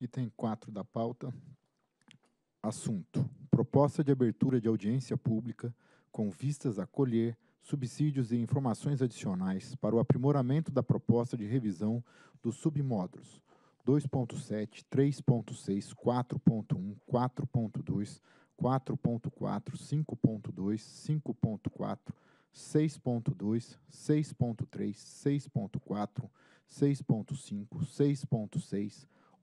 Item 4 da pauta. Assunto: Proposta de abertura de audiência pública com vistas a colher subsídios e informações adicionais para o aprimoramento da proposta de revisão dos submódulos 2.7, 3.6, 4.1, 4.2, 4.4, 5.2, 5.4, 6.2, 6.3, 6.4, 6.5, 6.6,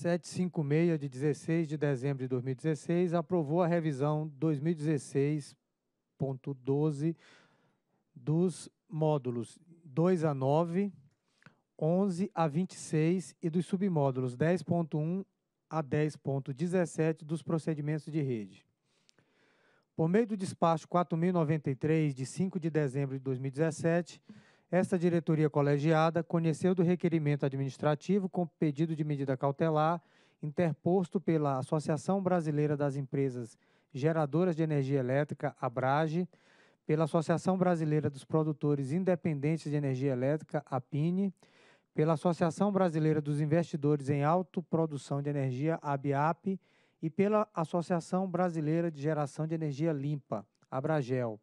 756, de 16 de dezembro de 2016, aprovou a revisão 2016.12 dos módulos 2 a 9, 11 a 26 e dos submódulos 10.1 a 10.17 dos procedimentos de rede. Por meio do despacho 4093 de 5 de dezembro de 2017, esta diretoria colegiada conheceu do requerimento administrativo com pedido de medida cautelar interposto pela Associação Brasileira das Empresas Geradoras de Energia Elétrica, ABRAGE, pela Associação Brasileira dos Produtores Independentes de Energia Elétrica, APINE, pela Associação Brasileira dos Investidores em Autoprodução de Energia, ABAP, e pela Associação Brasileira de Geração de Energia Limpa, Abragel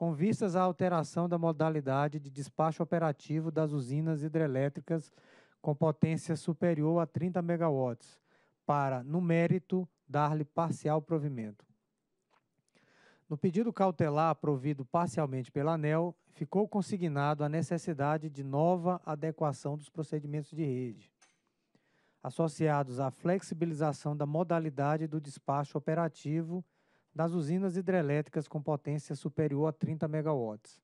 com vistas à alteração da modalidade de despacho operativo das usinas hidrelétricas com potência superior a 30 MW, para, no mérito, dar-lhe parcial provimento. No pedido cautelar provido parcialmente pela ANEL, ficou consignado a necessidade de nova adequação dos procedimentos de rede, associados à flexibilização da modalidade do despacho operativo das usinas hidrelétricas com potência superior a 30 megawatts.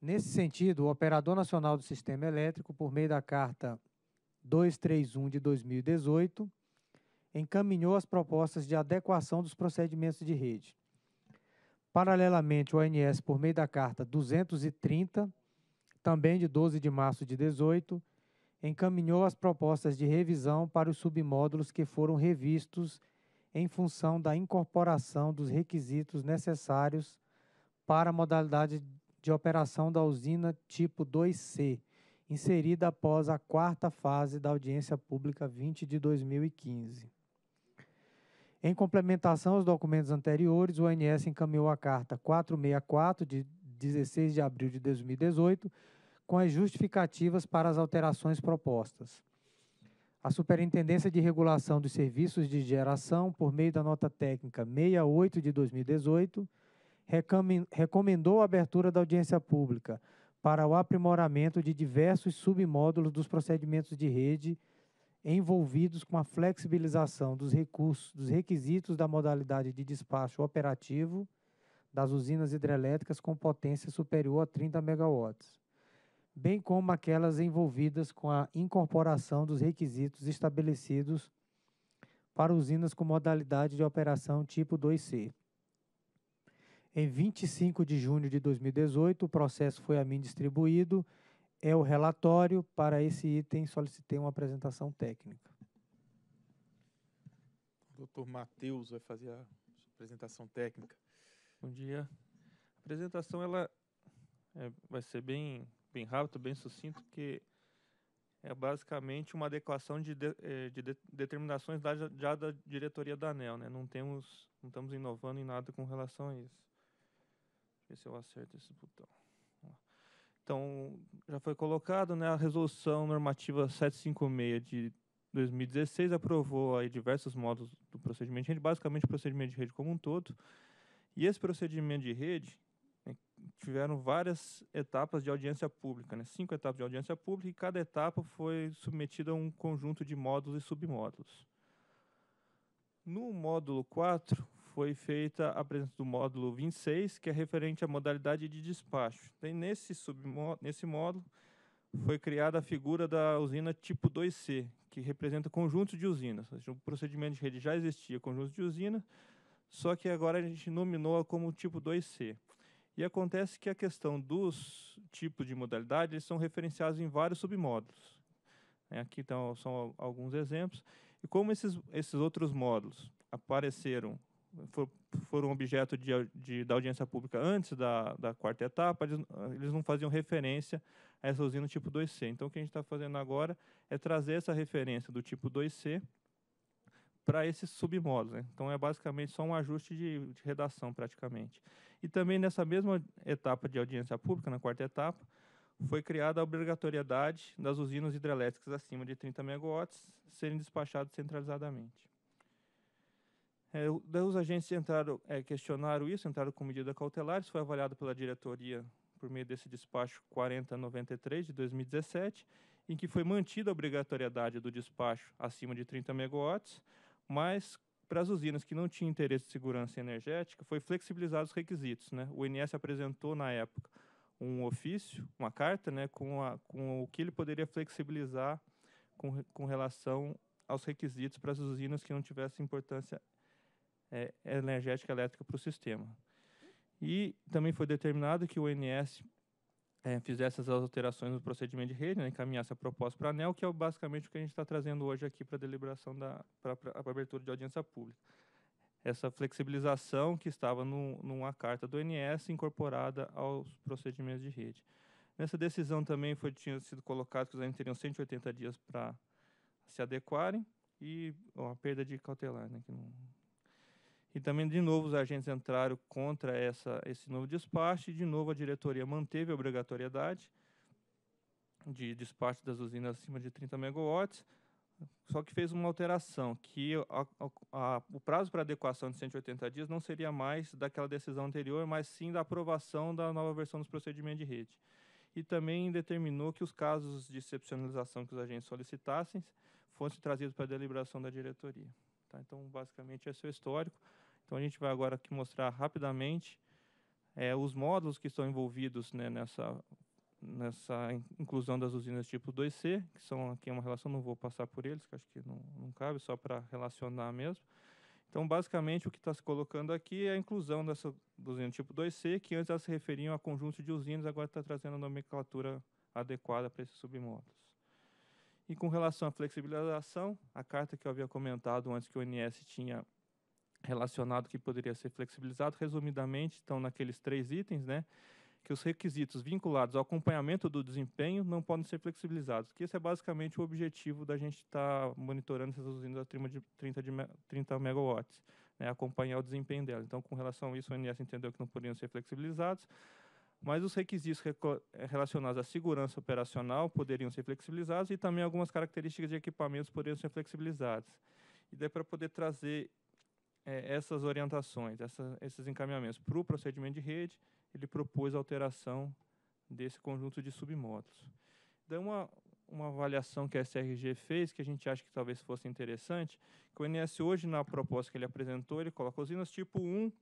Nesse sentido, o Operador Nacional do Sistema Elétrico, por meio da Carta 231 de 2018, encaminhou as propostas de adequação dos procedimentos de rede. Paralelamente, o ONS, por meio da Carta 230, também de 12 de março de 18, encaminhou as propostas de revisão para os submódulos que foram revistos em função da incorporação dos requisitos necessários para a modalidade de operação da usina tipo 2C, inserida após a quarta fase da audiência pública 20 de 2015. Em complementação aos documentos anteriores, o ANS encaminhou a carta 464 de 16 de abril de 2018 com as justificativas para as alterações propostas. A Superintendência de Regulação dos Serviços de Geração, por meio da nota técnica 68 de 2018, recomendou a abertura da audiência pública para o aprimoramento de diversos submódulos dos procedimentos de rede envolvidos com a flexibilização dos recursos, dos requisitos da modalidade de despacho operativo das usinas hidrelétricas com potência superior a 30 megawatts bem como aquelas envolvidas com a incorporação dos requisitos estabelecidos para usinas com modalidade de operação tipo 2C. Em 25 de junho de 2018, o processo foi a mim distribuído. É o relatório. Para esse item, solicitei uma apresentação técnica. O doutor Matheus vai fazer a apresentação técnica. Bom dia. A apresentação ela é, vai ser bem bem rápido, bem sucinto, que é basicamente uma adequação de, eh, de, de determinações da, já da diretoria da ANEL, né? Não temos, não estamos inovando em nada com relação a isso. Deixa eu ver se eu acerto esse botão. Então, já foi colocado, né? A resolução normativa 756 de 2016 aprovou aí diversos modos do procedimento de rede, basicamente o procedimento de rede como um todo. E esse procedimento de rede, tiveram várias etapas de audiência pública, né? cinco etapas de audiência pública, e cada etapa foi submetida a um conjunto de módulos e submódulos. No módulo 4, foi feita a presença do módulo 26, que é referente à modalidade de despacho. E nesse, nesse módulo, foi criada a figura da usina tipo 2C, que representa conjunto de usinas. O procedimento de rede já existia, conjunto de usinas, só que agora a gente nominou como tipo 2C. E acontece que a questão dos tipos de modalidade, eles são referenciados em vários submódulos. Né? Aqui então, são alguns exemplos. E como esses, esses outros módulos apareceram, for, foram objeto de, de, da audiência pública antes da, da quarta etapa, eles, eles, não faziam referência a essa usina tipo 2C. Então, o que a gente está fazendo agora é trazer essa referência do tipo 2C para esses submodos, Né? Então, é basicamente só um ajuste de, de, redação, praticamente. E também nessa mesma etapa de audiência pública, na quarta etapa, foi criada a obrigatoriedade das usinas hidrelétricas acima de 30 megawatts serem despachadas centralizadamente. É, os agentes entraram, é, questionaram isso, entraram com medida cautelar, isso foi avaliado pela diretoria por meio desse despacho 4093 de 2017, em que foi mantida a obrigatoriedade do despacho acima de 30 megawatts, mas para as usinas que não tinham interesse de segurança energética, foi flexibilizados os requisitos. Né? O INS apresentou, na época, um ofício, uma carta, né, com, a, com o que ele poderia flexibilizar com, com relação aos requisitos para as usinas que não tivessem importância é, energética elétrica para o sistema. E também foi determinado que o INS é, fizesse as alterações no procedimento de rede, né, encaminhasse a proposta para a ANEL, que é basicamente o que a gente está trazendo hoje aqui para a deliberação da pra, pra, pra abertura de audiência pública. Essa flexibilização que estava no, numa carta do NS incorporada aos procedimentos de rede. Nessa decisão também foi, tinha sido colocado que os entes teriam 180 dias para se adequarem e ó, a perda de cautelar, né, que não, e também, de novo, os agentes entraram contra essa, esse novo despacho, e de novo a diretoria manteve a obrigatoriedade de despacho das usinas acima de 30 megawatts, só que fez uma alteração, que a, a, a, o prazo para adequação de 180 dias não seria mais daquela decisão anterior, mas sim da aprovação da nova versão dos procedimentos de rede. E também determinou que os casos de excepcionalização que os agentes solicitassem fossem trazidos para a deliberação da diretoria. Tá? Então, basicamente, esse é o histórico. Então a gente vai agora aqui mostrar rapidamente é, os módulos que estão envolvidos né, nessa, nessa inclusão das usinas tipo 2C, que são aqui uma relação, não vou passar por eles, que acho que não, não cabe, só para relacionar mesmo. Então, basicamente, o que está se colocando aqui é a inclusão dessa usina tipo 2C, que antes elas se referiam a conjunto de usinas, agora está trazendo a nomenclatura adequada para esses submódulos. E com relação à flexibilização, a carta que eu havia comentado antes que o ONS tinha relacionado que poderia ser flexibilizado. Resumidamente, estão naqueles três itens, né? Que os requisitos vinculados ao acompanhamento do desempenho não podem ser flexibilizados, que esse é basicamente o objetivo da gente estar tá monitorando essas usinas a 30, de, 30 megawatts, né? acompanhar o desempenho dela. Então, com relação a isso, o ONS entendeu que não poderiam ser flexibilizados mas os requisitos eh, relacionados à segurança operacional poderiam ser flexibilizados e também algumas características de equipamentos poderiam ser flexibilizadas. E daí, para poder trazer é, essas orientações, essa, esses encaminhamentos para o procedimento de rede, ele propôs a alteração desse conjunto de submódulos. Então, uma, uma avaliação que a SRG fez, que a gente acha que talvez fosse interessante, que o INS hoje, na proposta que ele apresentou, ele coloca os INAS tipo 1,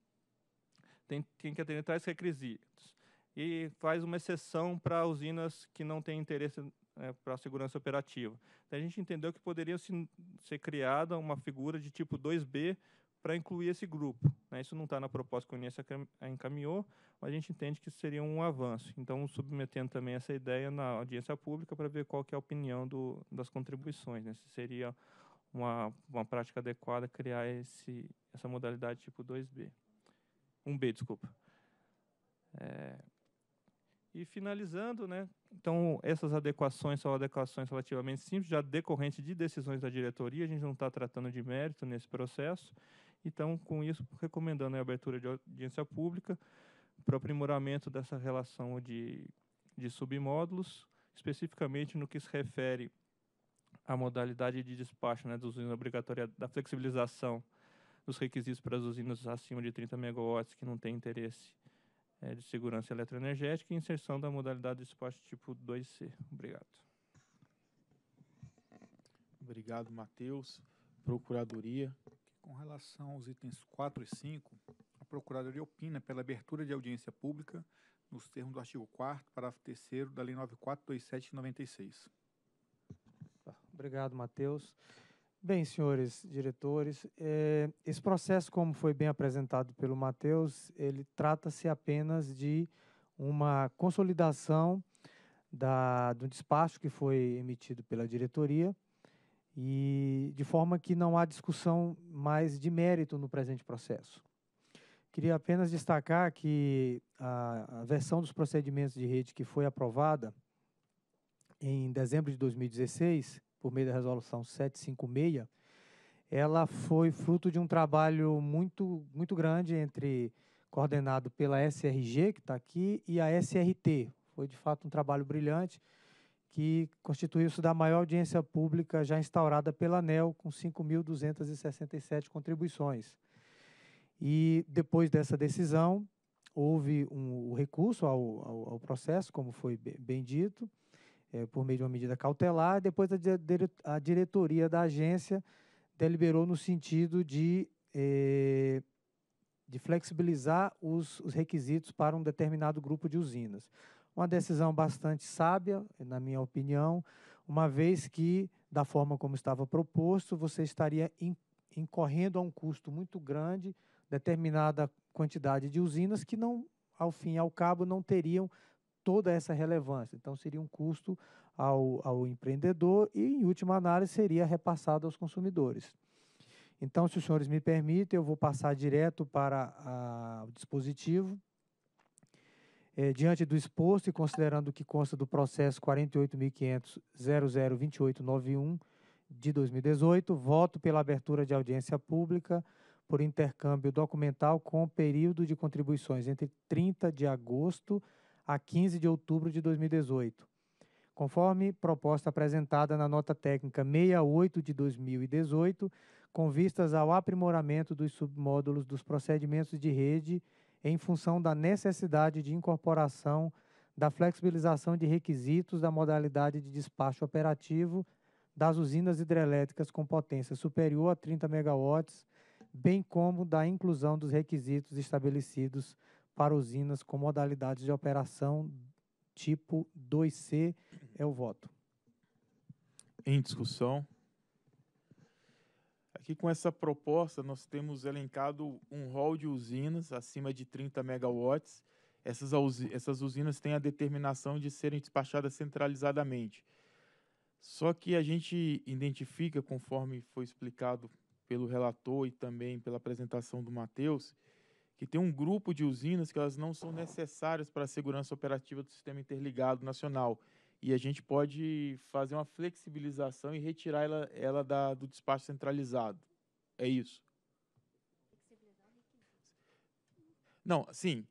tem, tem que atender tais requisitos, e faz uma exceção para usinas que não têm interesse é, para a segurança operativa. Então, a gente entendeu que poderia se, ser criada uma figura de tipo 2B para incluir esse grupo. Né? Isso não está na proposta que a Unesco encaminhou, mas a gente entende que isso seria um avanço. Então, submetendo também essa ideia na audiência pública para ver qual que é a opinião do, das contribuições, né? se seria uma, uma prática adequada criar esse, essa modalidade tipo 2B. 1B, desculpa. É... E finalizando, né? Então, essas adequações são adequações relativamente simples, já decorrente de decisões da diretoria, a gente não está tratando de mérito nesse processo. Então, com isso, recomendando a abertura de audiência pública para aprimoramento dessa relação de, de submódulos, especificamente no que se refere à modalidade de despacho né, dos obrigatória, da flexibilização dos requisitos para as usinas acima de 30 megawatts que não têm interesse é, de segurança eletroenergética e inserção da modalidade de despacho tipo 2C. Obrigado. Obrigado, Matheus. Procuradoria. Com relação aos itens 4 e 5, a Procuradoria opina pela abertura de audiência pública nos termos do artigo 4 parágrafo 3 da Lei 9.427/96. Obrigado, Matheus. Bem, senhores diretores, é, esse processo, como foi bem apresentado pelo Matheus, ele trata-se apenas de uma consolidação da, do despacho que foi emitido pela diretoria e de forma que não há discussão mais de mérito no presente processo. Queria apenas destacar que a, a versão dos procedimentos de rede que foi aprovada em dezembro de 2016, por meio da resolução 756, ela foi fruto de um trabalho muito, muito grande entre coordenado pela SRG, que está aqui, e a SRT. Foi, de fato, um trabalho brilhante, que constituiu-se da maior audiência pública já instaurada pela ANEL, com 5.267 contribuições. E depois dessa decisão, houve um recurso ao, ao, ao processo, como foi bem dito, é, por meio de uma medida cautelar. Depois, a, a diretoria da agência deliberou no sentido de, é, de flexibilizar os, os requisitos para um determinado grupo de usinas. Uma decisão bastante sábia, na minha opinião, uma vez que, da forma como estava proposto, você estaria incorrendo a um custo muito grande, determinada quantidade de usinas que não, ao fim e ao cabo, não teriam toda essa relevância. Então, seria um custo ao, ao empreendedor e, em última análise, seria repassado aos consumidores. Então, se os senhores me permitem, eu vou passar direto para a, o dispositivo é, diante do exposto e considerando o que consta do processo 48.500.002891 de 2018, voto pela abertura de audiência pública por intercâmbio documental com período de contribuições entre 30 de agosto a 15 de outubro de 2018, conforme proposta apresentada na nota técnica 68 de 2018, com vistas ao aprimoramento dos submódulos dos procedimentos de rede em função da necessidade de incorporação da flexibilização de requisitos da modalidade de despacho operativo das usinas hidrelétricas com potência superior a 30 megawatts, bem como da inclusão dos requisitos estabelecidos para usinas com modalidades de operação tipo 2C. É o voto. Em discussão. Aqui com essa proposta, nós temos elencado um rol de usinas acima de 30 megawatts. Essas, essas usinas têm a determinação de serem despachadas centralizadamente. Só que a gente identifica, conforme foi explicado pelo relator e também pela apresentação do Matheus, que tem um grupo de usinas que elas não são necessárias para a segurança operativa do Sistema Interligado Nacional e a gente pode fazer uma flexibilização e retirar ela, ela da, do despacho centralizado. É isso? Não, sim.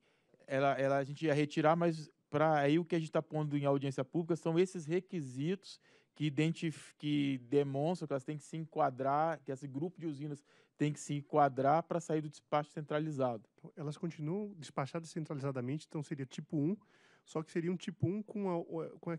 Ela, ela, a gente ia retirar, mas para aí o que a gente está pondo em audiência pública são esses requisitos que, identif que demonstram que elas têm que se enquadrar, que esse grupo de usinas tem que se enquadrar para sair do despacho centralizado. Então, elas continuam despachadas centralizadamente, então seria tipo 1, só que seria um tipo 1 com, a, com é,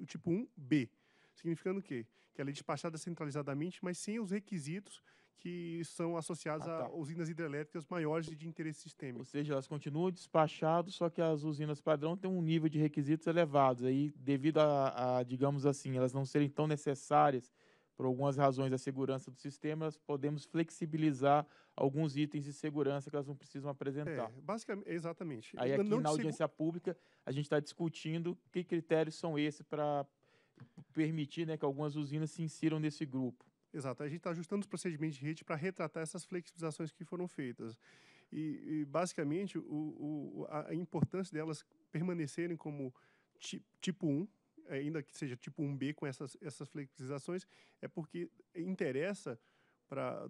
o tipo 1B. Significando o quê? Que ela é despachada centralizadamente, mas sem os requisitos que são associados ah, tá. a usinas hidrelétricas maiores de interesse sistêmico. Ou seja, elas continuam despachadas, só que as usinas padrão têm um nível de requisitos elevados. Aí, devido a, a digamos assim, elas não serem tão necessárias por algumas razões da segurança do sistema, nós podemos flexibilizar alguns itens de segurança que elas não precisam apresentar. É, basicamente, exatamente. Aí aqui não na audiência segu... pública a gente está discutindo que critérios são esses para permitir né, que algumas usinas se insiram nesse grupo. Exato, a gente está ajustando os procedimentos de rede para retratar essas flexibilizações que foram feitas. E, e basicamente, o, o, a importância delas permanecerem como ti, tipo 1, ainda que seja tipo 1B com essas, essas flexibilizações, é porque interessa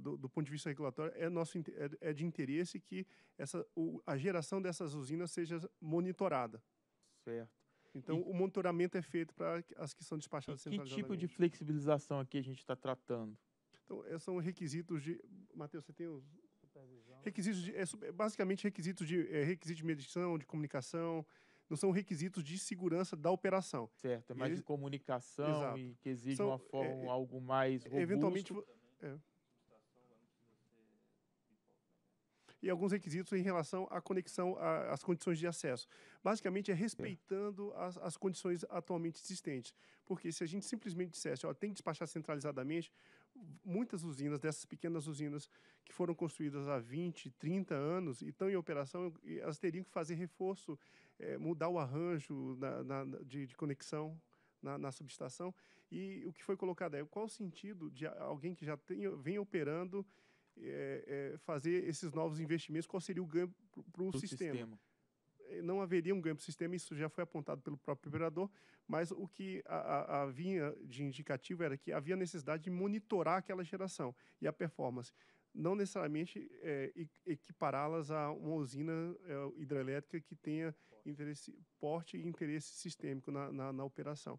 do, do, ponto de vista regulatório, é, nosso, é, é de interesse que essa, o, a geração dessas usinas seja monitorada. Certo. Então, e, o monitoramento é feito para as que são despachadas Que tipo de flexibilização aqui a gente está tratando? Então, é, são requisitos de... Matheus, você tem os... Requisitos de, é, é, basicamente requisitos de é, requisito de medição, de comunicação, não são requisitos de segurança da operação. Certo, é mais de comunicação exato. e que exige são, uma forma, é, algo mais robusto. Eventualmente, é, e alguns requisitos em relação à conexão, às condições de acesso. Basicamente, é respeitando as, as condições atualmente existentes. Porque se a gente simplesmente dissesse, ó, tem que despachar centralizadamente, muitas usinas, dessas pequenas usinas que foram construídas há 20, 30 anos e estão em operação, elas teriam que fazer reforço, é, mudar o arranjo na, na, de, de conexão na, na, subestação. E o que foi colocado é qual o sentido de alguém que já tem, vem operando é, é, fazer esses novos investimentos, qual seria o ganho para o sistema. sistema. É, não haveria um ganho para o sistema, isso já foi apontado pelo próprio operador, mas o que havia de indicativo era que havia necessidade de monitorar aquela geração e a performance não necessariamente é, equipará-las a uma usina é, hidrelétrica que tenha interesse, porte e interesse sistêmico na, na, na operação.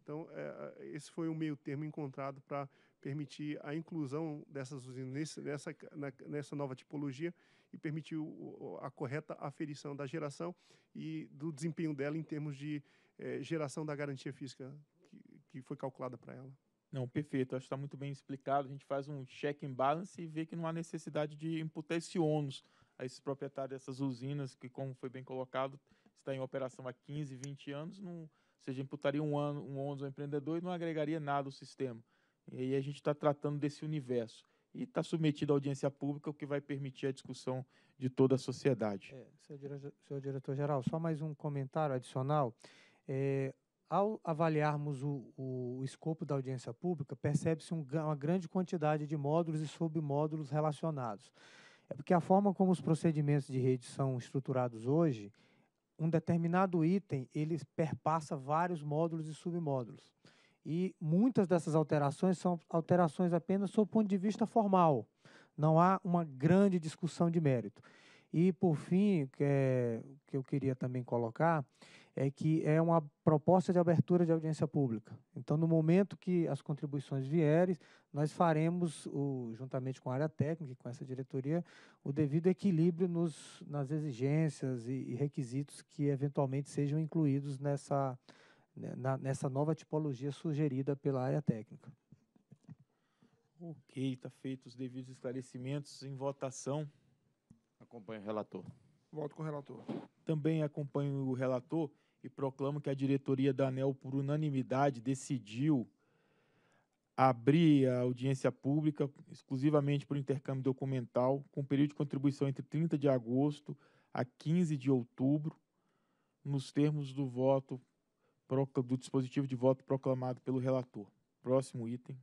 Então, é, é esse foi o meio termo encontrado para permitir a inclusão dessas usinas nesse, nessa, na, nessa nova tipologia e permitir o, a correta aferição da geração e do desempenho dela em termos de eh, geração da garantia física que, que foi calculada para ela. Não, perfeito. Acho que está muito bem explicado. A gente faz um check and balance e vê que não há necessidade de imputar esse ônus a esses proprietários dessas usinas, que, como foi bem colocado, está em operação há 15, 20 anos, não, ou seja, imputaria um, ano, um ônus ao empreendedor e não agregaria nada ao sistema. E aí a gente está tratando desse universo. E está submetido à audiência pública, o que vai permitir a discussão de toda a sociedade. É, senhor diretor-geral, só mais um comentário adicional. É, ao avaliarmos o, o, escopo da audiência pública, percebe-se um, uma grande quantidade de módulos e submódulos relacionados. É porque a forma como os procedimentos de rede são estruturados hoje, um determinado item ele perpassa vários módulos e submódulos. E muitas dessas alterações são alterações apenas sob o ponto de vista formal. Não há uma grande discussão de mérito. E, por fim, que é, que eu queria também colocar é que é uma proposta de abertura de audiência pública. Então, no momento que as contribuições vierem, nós faremos, o, juntamente com a área técnica e com essa diretoria, o devido equilíbrio nos, nas exigências e, e requisitos que eventualmente sejam incluídos nessa, né, nessa nova tipologia sugerida pela área técnica. Ok, está feito os devidos esclarecimentos em votação. Acompanho o relator. Voto com o relator. Também acompanho o relator e proclamo que a diretoria da ANEL, por unanimidade, decidiu abrir a audiência pública exclusivamente por intercâmbio documental, com período de contribuição entre 30 de agosto a 15 de outubro, nos termos do voto do dispositivo de voto proclamado pelo relator. Próximo item.